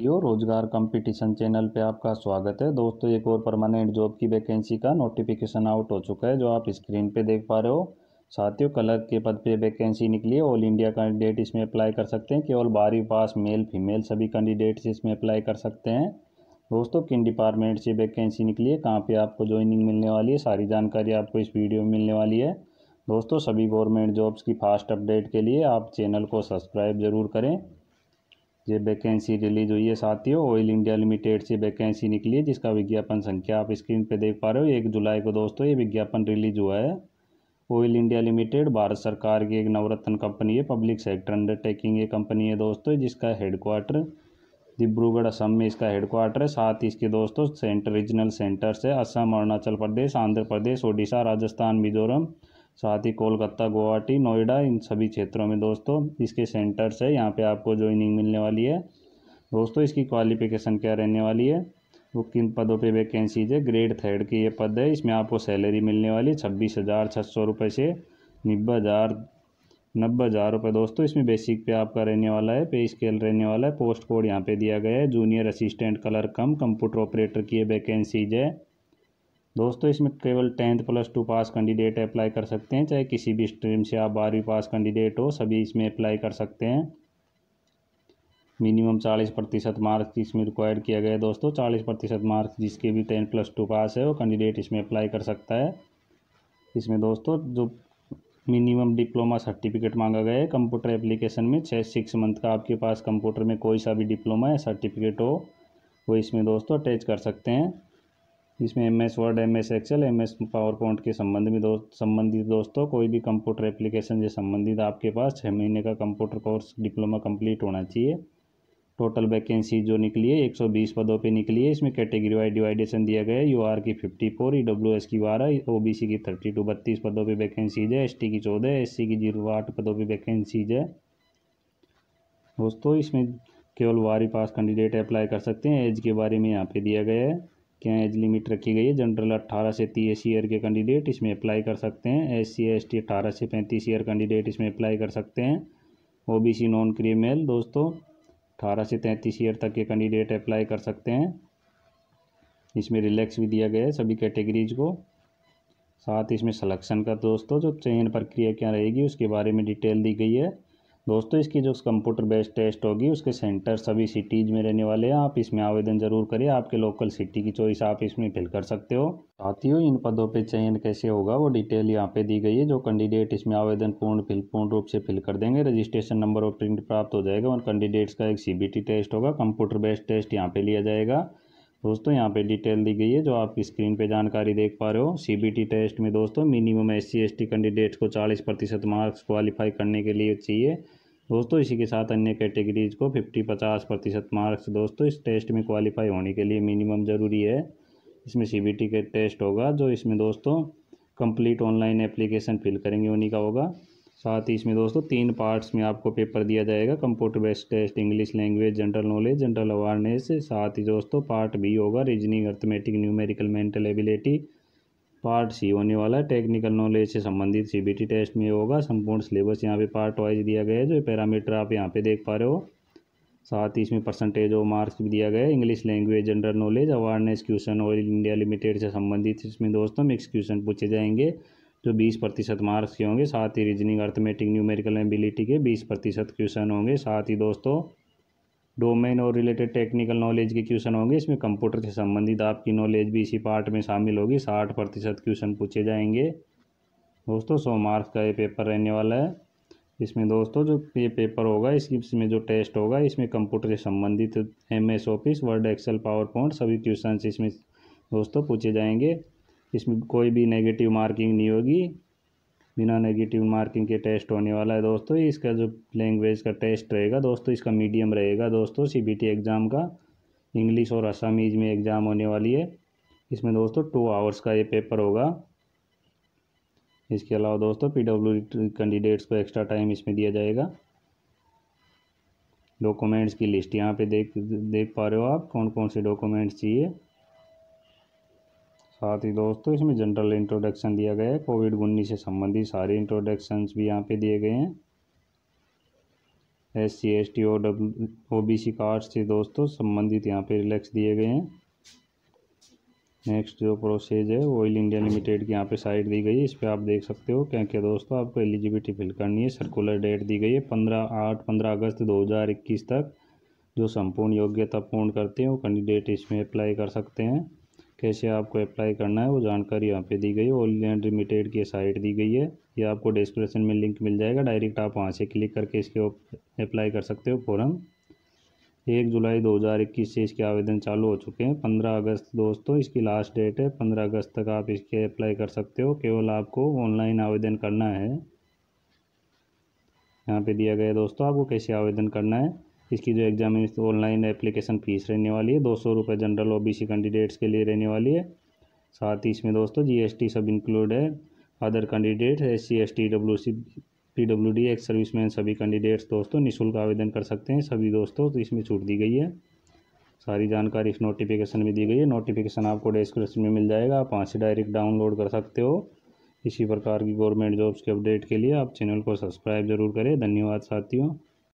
pure रोजगार competition channel पे आपका स्वागत है दोस्तों एक और परमानेंट जॉब की वैकेंसी का नोटिफिकेशन आउट हो चुका है जो आप स्क्रीन पे देख पा रहे हो साथियों कलर के पद पे वैकेंसी निकली है ऑल इंडिया कैंडिडेट इसमें अप्लाई कर सकते हैं केवल बारहवीं पास मेल फीमेल सभी कैंडिडेट्स इसमें अप्लाई कर सकते हैं दोस्तों किन डिपार्टमेंट से वैकेंसी निकली है कहाँ पर आपको ज्वाइनिंग मिलने वाली है सारी जानकारी आपको इस वीडियो में मिलने वाली है दोस्तों सभी गवर्नमेंट जॉब्स की फास्ट अपडेट के लिए आप चैनल को सब्सक्राइब ज़रूर करें ये वैकेंसी रिलीज हुई है साथियों ऑयल इंडिया लिमिटेड से वैकेंसी निकली है जिसका विज्ञापन संख्या आप स्क्रीन पे देख पा रहे हो एक जुलाई को दोस्तों ये विज्ञापन रिलीज हुआ है ऑयल इंडिया लिमिटेड भारत सरकार की एक नवरत्न कंपनी है पब्लिक सेक्टर अंडरटेकिंग ये कंपनी है दोस्तों जिसका हेडक्वार्टर डिब्रूगढ़ असम में इसका हेडक्वार्टर है साथ ही इसके दोस्तों सेंटर रीजनल सेंटर्स से है असम अरुणाचल प्रदेश आंध्र प्रदेश ओडिशा राजस्थान मिजोरम साथ ही कोलकाता गुवाहाटी नोएडा इन सभी क्षेत्रों में दोस्तों इसके सेंटर्स है यहाँ पे आपको ज्वाइनिंग मिलने वाली है दोस्तों इसकी क्वालिफिकेशन क्या रहने वाली है वो किन पदों पे वैकेंसीज है ग्रेड थर्ड की ये पद है इसमें आपको सैलरी मिलने वाली है छब्बीस हज़ार छः सौ रुपये से नब्बे हज़ार नब्बे हज़ार रुपये दोस्तों इसमें बेसिक पे आपका रहने वाला है पे स्केल रहने वाला है पोस्ट कोड यहाँ पे दिया गया है junior assistant clerk cum computer operator की ये वैकेंसीज है दोस्तों इसमें केवल tenth plus two pass candidate apply कर सकते हैं चाहे किसी भी स्ट्रीम से आप बारहवीं पास कैंडिडेट हो सभी इसमें अप्लाई कर सकते हैं मिनिमम चालीस प्रतिशत मार्क्स इसमें रिक्वायर्ड किया गया है दोस्तों चालीस प्रतिशत मार्क्स जिसके भी टेन प्लस टू पास है वो कैंडिडेट इसमें अप्लाई कर सकता है इसमें दोस्तों जो मिनिमम डिप्लोमा सर्टिफिकेट मांगा गया है कंप्यूटर एप्लीकेशन में छः सिक्स मंथ का आपके पास कंप्यूटर में कोई सा भी डिप्लोमा या सर्टिफिकेट हो वो इसमें दोस्तों अटैच कर सकते हैं जिसमें M S Word M S Excel M S PowerPoint के संबंध में दोस्त संबंधित दोस्तों कोई भी कंप्यूटर एप्लीकेशन से संबंधित आपके पास छः महीने का कंप्यूटर कोर्स डिप्लोमा कंप्लीट होना चाहिए टोटल वैकेंसी जो निकली है एक सौ बीस पदों पे निकली है इसमें कैटेगरी वाइज डिवाइडेशन दिया गया है यू आर की fifty four E W S की बारह ओ बी सी की थर्टी टू बत्तीस पदों पर वैकेंसीज है एस टी की चौदह एस सी की जीरो आठ पदों पर वैकेंसीज है दोस्तों इसमें केवल वारी पास कैंडिडेट अप्लाई कर सकते हैं एज के बारे में यहाँ पे दिया गया है क्या एज लिमिट रखी गई है जनरल अट्ठारह से तीस ईयर के कैंडिडेट इसमें अप्लाई कर सकते हैं एस सी एस टी अट्ठारह से पैंतीस ईयर कैंडिडेट इसमें अप्लाई कर सकते हैं ओ बी सी नॉन क्रीमेल दोस्तों अठारह से तैंतीस ईयर तक के कैंडिडेट अप्लाई कर सकते हैं इसमें रिलैक्स भी दिया गया है सभी कैटेगरीज को साथ इसमें सलेक्शन का दोस्तों जो चयन प्रक्रिया क्या रहेगी उसके बारे में डिटेल दी गई है दोस्तों इसकी जो कंप्यूटर बेस्ड टेस्ट होगी उसके सेंटर सभी सिटीज़ में रहने वाले हैं आप इसमें आवेदन ज़रूर करिए आपके लोकल सिटी की चॉइस आप इसमें फिल कर सकते हो साथियों इन पदों पे चयन कैसे होगा वो डिटेल यहाँ पे दी गई है जो कैंडिडेट इसमें आवेदन पूर्ण फिल पूर्ण रूप से फिल कर देंगे रजिस्ट्रेशन नंबर और प्रिंट प्राप्त हो जाएगा उन कैंडिडेट्स का एक सी टेस्ट होगा कंप्यूटर बेस्ड टेस्ट यहाँ पर लिया जाएगा दोस्तों यहाँ पे डिटेल दी गई है जो आपकी स्क्रीन पे जानकारी देख पा रहे हो सीबीटी टेस्ट में दोस्तों मिनिमम एस सी कैंडिडेट्स को 40 प्रतिशत मार्क्स क्वालिफाई करने के लिए चाहिए दोस्तों इसी के साथ अन्य कैटेगरीज को फिफ्टी पचास प्रतिशत मार्क्स दोस्तों इस टेस्ट में क्वालिफाई होने के लिए मिनिमम ज़रूरी है इसमें टी के टेस्ट होगा जो इसमें दोस्तों कंप्लीट ऑनलाइन एप्लीकेशन फिल करेंगे उन्हीं का होगा साथ ही इसमें दोस्तों तीन पार्ट्स में आपको पेपर दिया जाएगा computer based test English language general knowledge general awareness साथ ही दोस्तों पार्ट बी होगा reasoning arithmetic numerical mental ability part C होने वाला है टेक्निकल नॉलेज से संबंधित सीबीटी टेस्ट में होगा संपूर्ण सिलेबस यहाँ पे पार्ट वाइज दिया गया है जो पैरामीटर आप यहाँ पे देख पा रहे हो साथ ही इसमें परसेंटेज और मार्क्स भी दिया गया है English language general knowledge awareness question oil India limited से संबंधित इसमें दोस्तों मिक्स क्वेश्चन पूछे जाएंगे जो बीस प्रतिशत मार्क्स के होंगे साथ ही रीजनिंग अर्थमेटिक न्यूमेरिकल एबिलिटी के बीस प्रतिशत क्वेश्चन होंगे साथ ही दोस्तों डोमेन और रिलेटेड टेक्निकल नॉलेज के क्वेश्चन होंगे इसमें कंप्यूटर से संबंधित आपकी नॉलेज भी इसी पार्ट में शामिल होगी साठ प्रतिशत क्वेश्चन पूछे जाएंगे दोस्तों सौ मार्क्स का ये पेपर रहने वाला है इसमें दोस्तों जो ये पेपर होगा इसमें जो टेस्ट होगा इसमें कंप्यूटर से संबंधित M S office Word Excel PowerPoint सभी क्वेश्चन इसमें दोस्तों पूछे जाएंगे इसमें कोई भी नेगेटिव मार्किंग नहीं होगी बिना नेगेटिव मार्किंग के टेस्ट होने वाला है दोस्तों इसका जो लैंग्वेज का टेस्ट रहेगा दोस्तों इसका मीडियम रहेगा दोस्तों सीबीटी एग्ज़ाम का इंग्लिश और असामीज में एग्ज़ाम होने वाली है इसमें दोस्तों टू आवर्स का ये पेपर होगा इसके अलावा दोस्तों पी कैंडिडेट्स को एक्स्ट्रा टाइम इसमें दिया जाएगा डॉक्यूमेंट्स की लिस्ट यहाँ पे देख देख पा रहे हो आप कौन कौन से डॉक्यूमेंट्स चाहिए साथ ही दोस्तों इसमें जनरल इंट्रोडक्शन दिया गया है कोविड उन्नीस से संबंधित सारे इंट्रोडक्शंस भी यहाँ पे दिए गए हैं S C S T O W O B C card से दोस्तों संबंधित यहाँ पे रिलैक्स दिए गए हैं नेक्स्ट जो प्रोसेस है ऑयल इंडिया लिमिटेड की यहाँ पे साइट दी गई है इस पर आप देख सकते हो क्या क्या दोस्तों आपको एलिजिबिलिटी फिल करनी है सर्कुलर डेट दी गई है पंद्रह आठ पंद्रह अगस्त दो हज़ार इक्कीस तक जो संपूर्ण योग्यता पूर्ण करते हैं वो कैंडिडेट इसमें अप्लाई कर सकते हैं कैसे आपको अप्लाई करना है वो जानकारी यहाँ पे दी गई है ऑल इंडिया लिमिटेड की साइट दी गई है ये आपको डिस्क्रिप्शन में लिंक मिल जाएगा डायरेक्ट आप वहाँ से क्लिक करके इसके अप्लाई कर सकते हो फॉरम एक जुलाई 2021 से इसके आवेदन चालू हो चुके हैं पंद्रह अगस्त दोस्तों इसकी लास्ट डेट है पंद्रह अगस्त तक आप इसके अप्लाई कर सकते हो केवल आपको ऑनलाइन आवेदन करना है यहाँ पे दिया गया दोस्तों आपको कैसे आवेदन करना है इसकी जो एग्ज़ाम है ऑनलाइन एप्लीकेशन फ़ीस रहने वाली है दो सौ रुपये जनरल सी कैंडिडेट्स के लिए रहने वाली है साथ ही इसमें दोस्तों जीएसटी सब इंक्लूड है other candidate S C S T W C P W D ex serviceman सभी कैंडिडेट्स दोस्तों निःशुल्क आवेदन कर सकते हैं सभी दोस्तों तो इसमें छूट दी गई है सारी जानकारी इस नोटिफिकेशन में दी गई है नोटिफिकेशन आपको डिस्क्रिप्शन में मिल जाएगा आप वहाँ से डायरेक्ट डाउनलोड कर सकते हो इसी प्रकार की गवर्नमेंट जॉब्स के अपडेट के लिए आप चैनल को सब्सक्राइब जरूर करें धन्यवाद साथियों